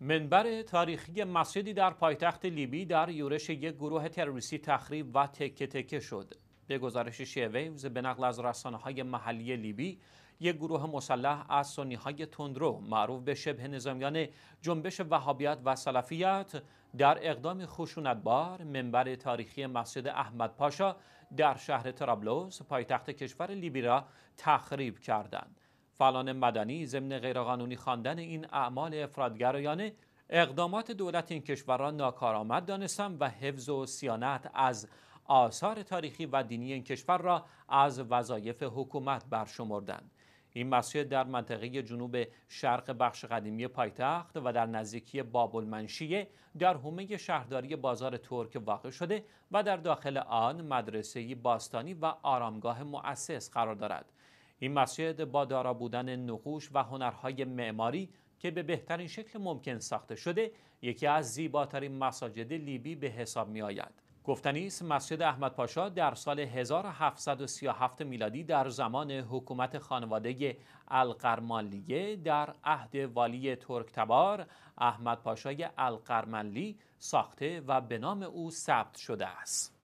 منبر تاریخی مسجدی در پایتخت لیبی در یورش یک گروه تروریستی تخریب و تکه تکه شد. به گزارش شیویوز به نقل از رسانه های محلی لیبی، یک گروه مسلح از سنی های تندرو معروف به شبه نظامیان جنبش وهابیت و سلفیت در اقدام خشونتبار منبر تاریخی مسجد احمد پاشا در شهر ترابلوس پایتخت کشور لیبی را تخریب کردند. فلان مدنی ضمن غیرقانونی خواندن این اعمال افرادگرایانه اقدامات دولت این کشور را ناکارآمد دانستم و حفظ و سیانت از آثار تاریخی و دینی این کشور را از وظایف حکومت برشمردند این مسجد در منطقه جنوب شرق بخش قدیمی پایتخت و در نزدیکی باب المنشیه در حومه شهرداری بازار ترک واقع شده و در داخل آن مدرسه باستانی و آرامگاه مؤسس قرار دارد این مسجد با دارا بودن نقوش و هنرهای معماری که به بهترین شکل ممکن ساخته شده یکی از زیباترین مساجد لیبی به حساب می آید. گفتنی است مسجد احمد پاشا در سال 1737 میلادی در زمان حکومت خانواده القرمالیه در عهد والی ترکتبار احمد پاشای القرمالی ساخته و به نام او ثبت شده است.